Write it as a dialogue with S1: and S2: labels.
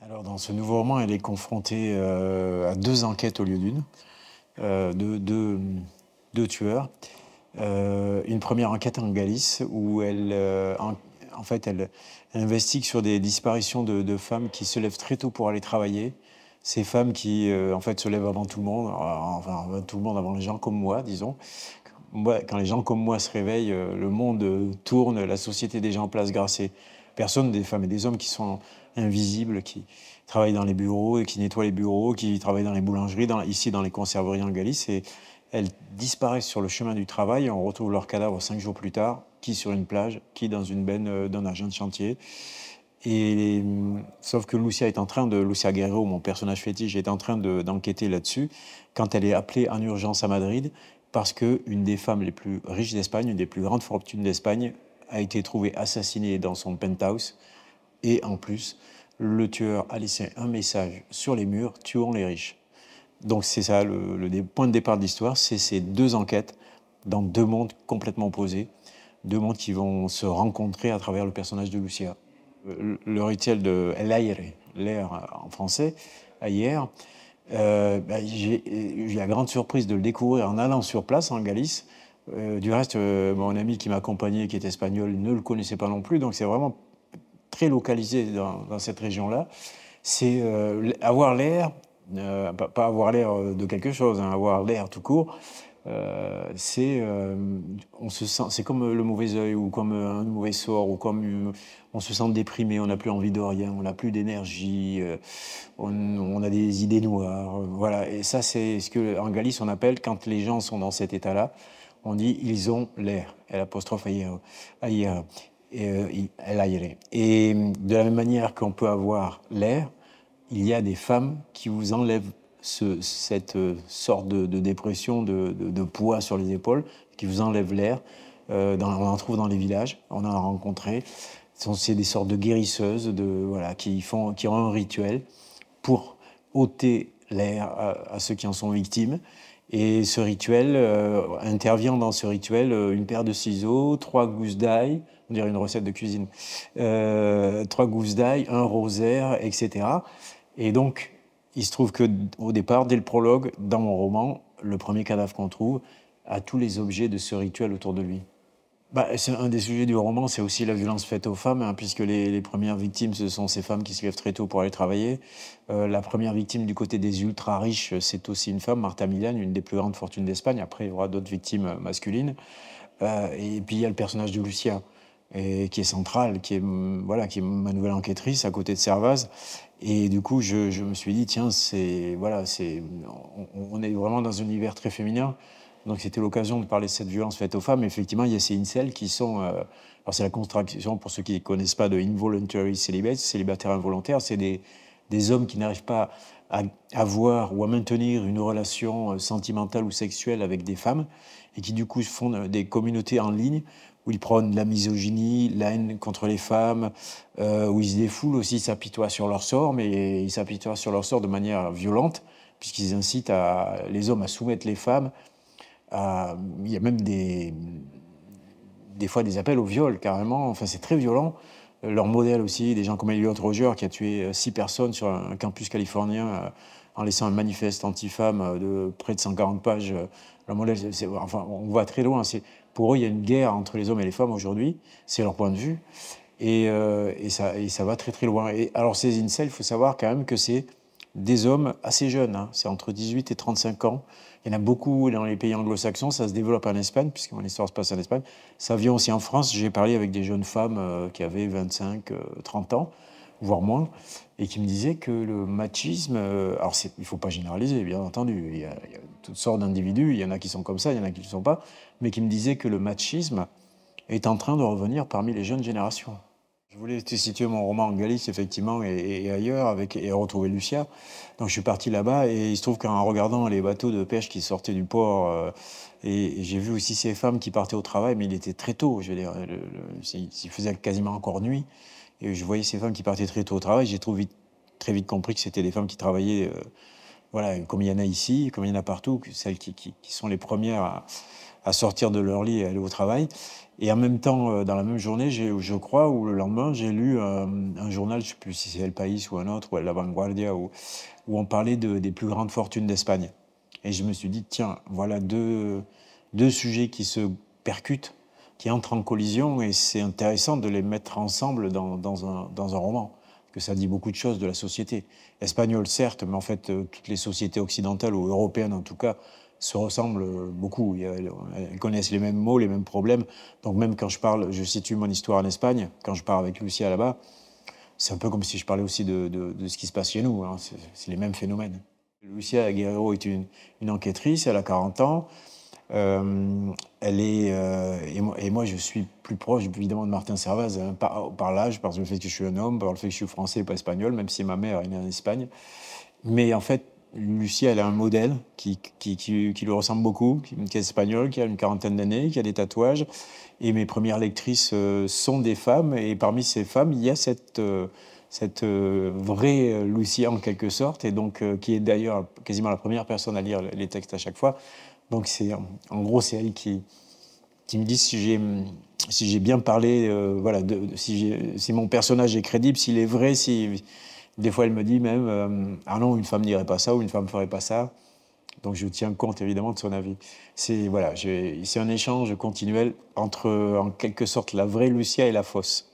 S1: Alors dans ce nouveau roman, elle est confrontée euh, à deux enquêtes au lieu d'une, euh, deux, tueurs. Euh, une première enquête en Galice où elle, en fait, elle, investit investigue sur des disparitions de, femmes qui se lèvent très tôt pour aller travailler. Ces femmes qui, euh, en fait, se lèvent avant tout le monde, euh, enfin, avant tout le monde, avant les gens comme moi, disons. quand les gens comme moi se réveillent, euh, le monde tourne, la société est déjà en place grâce à ces personnes, des femmes et des hommes qui sont invisibles, qui travaillent dans les bureaux et qui nettoient les bureaux, qui travaillent dans les boulangeries, dans, ici dans les conserveries en Galice. Et elles disparaissent sur le chemin du travail. On retrouve leurs cadavres cinq jours plus tard, qui sur une plage, qui dans une benne euh, d'un agent de chantier. Et euh, sauf que Lucia est en train de Lucia Guerrero, mon personnage fétiche, est en train d'enquêter là-dessus quand elle est appelée en urgence à Madrid parce que une des femmes les plus riches d'Espagne, une des plus grandes fortunes d'Espagne, a été trouvée assassinée dans son penthouse. Et en plus, le tueur a laissé un message sur les murs tuons les riches. Donc c'est ça le, le, point de départ de l'histoire, c'est ces deux enquêtes dans deux mondes complètement opposés deux mondes qui vont se rencontrer à travers le personnage de Lucia. Euh, le, rituel de l'air, l'air en français, ailleurs, euh, bah, j'ai eu la grande surprise de le découvrir en allant sur place en Galice. Euh, du reste, mon ami qui m'accompagnait, qui est espagnol, ne le connaissait pas non plus, donc c'est vraiment très localisé dans, cette région-là. C'est avoir l'air, pas avoir l'air de quelque chose, hein, avoir l'air tout court, euh, c'est euh, on se sent c'est comme le mauvais œil ou comme un mauvais sort ou comme on se sent déprimé on n'a plus envie de rien on n'a plus d'énergie euh, on, a des idées noires voilà et ça c'est ce que en Galice on appelle quand les gens sont dans cet état là on dit ils ont l'air et de la même manière qu'on peut avoir l'air il y a des femmes qui vous enlèvent cette euh, sorte de, dépression, de, poids sur les épaules qui vous enlève l'air. Euh, on en trouve dans les villages, on en a rencontré. C'est des sortes de guérisseuses de, voilà, qui, font, qui ont un rituel pour ôter l'air à, ceux qui en sont victimes. Et ce rituel, euh, intervient dans ce rituel une paire de ciseaux, trois gousses d'ail, on dirait une recette de cuisine, trois gousses d'ail, un rosaire, etc. Et donc, il se trouve que au départ, dès le prologue, dans mon roman, le premier cadavre qu'on trouve a tous les objets de ce rituel autour de lui. Bah, c'est un des sujets du roman, c'est aussi la violence faite aux femmes, hein, puisque les, premières victimes, ce sont ces femmes qui se lèvent très tôt pour aller travailler. Euh, la première victime du côté des ultra-riches, c'est aussi une femme, Marta Milan, une des plus grandes fortunes d'Espagne. Après, il y aura d'autres victimes masculines. Euh, et puis, il y a le personnage de Lucia et qui est centrale, qui est, voilà, qui est ma nouvelle enquêtrice à côté de Servaz. Et du coup, je, me suis dit, tiens, c'est, voilà, c'est, on, est vraiment dans un univers très féminin. Donc c'était l'occasion de parler de cette violence faite aux femmes. Effectivement, il y a ces incels qui sont... Euh, alors c'est la contraction, pour ceux qui ne connaissent pas, de involuntary celibate, célibataire involontaire. C'est des, des hommes qui n'arrivent pas à avoir ou à maintenir une relation euh, sentimentale ou sexuelle avec des femmes et qui du coup font euh, des communautés en ligne où prônent prône la misogynie, la haine contre les femmes, euh, où ils se défoulent aussi, ils s'apitoient sur leur sort, mais ils s'apitoient sur leur sort de manière violente, puisqu'ils incitent les hommes à soumettre les femmes. il y a même des, des fois des appels au viol, carrément. Enfin, c'est très violent. Leur modèle aussi, des gens comme Elliot Roger, qui a tué euh, six personnes sur un campus californien euh, en laissant un manifeste anti-femme euh, de près de 140 pages. Euh, modèle, on va très loin. Pour eux, il y a une guerre entre les hommes et les femmes aujourd'hui. C'est leur point de vue. Euh, et, ça, va très très loin. Et, alors ces incels, il faut savoir quand même que c'est des hommes assez jeunes, hein. c'est entre 18 et 35 ans. Il y en a beaucoup dans les pays anglo-saxons, ça se développe en Espagne, puisque mon histoire se passe en Espagne. Ça vient aussi en France, j'ai parlé avec des jeunes femmes qui avaient 25, 30 ans, voire moins, et qui me disait que le machisme, euh, alors il ne faut pas généraliser, bien entendu, il y a, toutes sortes d'individus, il y en a qui sont comme ça, il y en a qui ne sont pas, mais qui me disait que le machisme est en train de revenir parmi les jeunes générations. Je voulais situer mon roman en Galice, effectivement, et, ailleurs, avec, et retrouver Lucia. Donc je suis parti là-bas, et il se trouve qu'en regardant les bateaux de pêche qui sortaient du port, euh, et, j'ai vu aussi ces femmes qui partaient au travail, mais il était très tôt, je veux dire, il faisait quasiment encore nuit, et je voyais ces femmes qui partaient très tôt au travail, j'ai très vite compris que c'était des femmes qui travaillaient, euh, voilà, comme il y en a ici, comme il y en a partout, celles qui, qui sont les premières à à sortir de leur lit et aller au travail. Et en même temps, euh, dans la même journée, je crois, ou le lendemain, j'ai lu euh, un, journal, je ne sais plus si c'est El País ou un autre, ou La Vanguardia, où, on parlait des plus grandes fortunes d'Espagne. Et je me suis dit, tiens, voilà deux, deux sujets qui se percutent, qui entrent en collision, et c'est intéressant de les mettre ensemble dans, dans, un, dans un roman que ça dit beaucoup de choses de la société. Espagnole, certes, mais en fait, euh, toutes les sociétés occidentales, ou européennes en tout cas, se ressemblent beaucoup. Elles connaissent les mêmes mots, les mêmes problèmes. Donc même quand je parle, je situe mon histoire en Espagne, quand je pars avec Lucia là-bas, c'est un peu comme si je parlais aussi de, ce qui se passe chez nous. Hein. C'est les mêmes phénomènes. Lucia Guerrero est une, enquêtrice, elle a 40 ans. Euh, elle est, euh, et, moi, je suis plus proche évidemment de Martin Servaz hein, par, par l'âge, par le fait que je suis un homme, par le fait que je suis français et pas espagnol, même si ma mère est née en Espagne. Mais en fait, Lucie, elle a un modèle qui, lui ressemble beaucoup, qui, est espagnole, qui a une quarantaine d'années, qui a des tatouages. Et mes premières lectrices euh, sont des femmes. Et parmi ces femmes, il y a cette, euh, euh, vraie Lucie, en quelque sorte, et donc qui est d'ailleurs quasiment la première personne à lire les textes à chaque fois. Donc, en gros, c'est elle qui, qui me dit si j'ai bien parlé, voilà, de, si, si mon personnage est crédible, s'il est vrai, si des fois, elle me dit même euh, Ah non, une femme n'irait pas ça ou une femme ferait pas ça. Donc, je tiens compte évidemment de son avis. C'est voilà, un échange continuel entre, en quelque sorte, la vraie Lucia et la fausse.